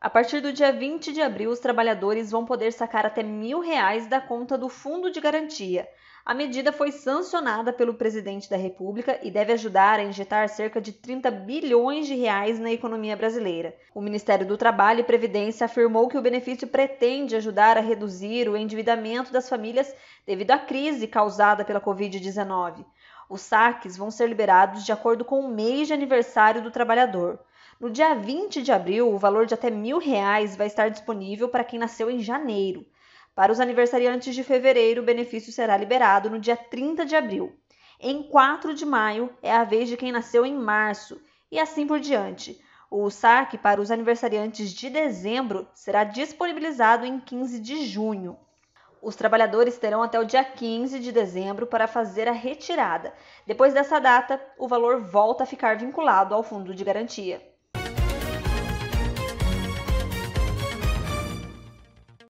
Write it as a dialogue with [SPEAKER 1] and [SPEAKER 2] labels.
[SPEAKER 1] A partir do dia 20 de abril, os trabalhadores vão poder sacar até mil reais da conta do Fundo de Garantia. A medida foi sancionada pelo presidente da República e deve ajudar a injetar cerca de 30 bilhões de reais na economia brasileira. O Ministério do Trabalho e Previdência afirmou que o benefício pretende ajudar a reduzir o endividamento das famílias devido à crise causada pela Covid-19. Os saques vão ser liberados de acordo com o mês de aniversário do trabalhador. No dia 20 de abril, o valor de até mil reais vai estar disponível para quem nasceu em janeiro. Para os aniversariantes de fevereiro, o benefício será liberado no dia 30 de abril. Em 4 de maio é a vez de quem nasceu em março e assim por diante. O saque para os aniversariantes de dezembro será disponibilizado em 15 de junho. Os trabalhadores terão até o dia 15 de dezembro para fazer a retirada. Depois dessa data, o valor volta a ficar vinculado ao fundo de garantia.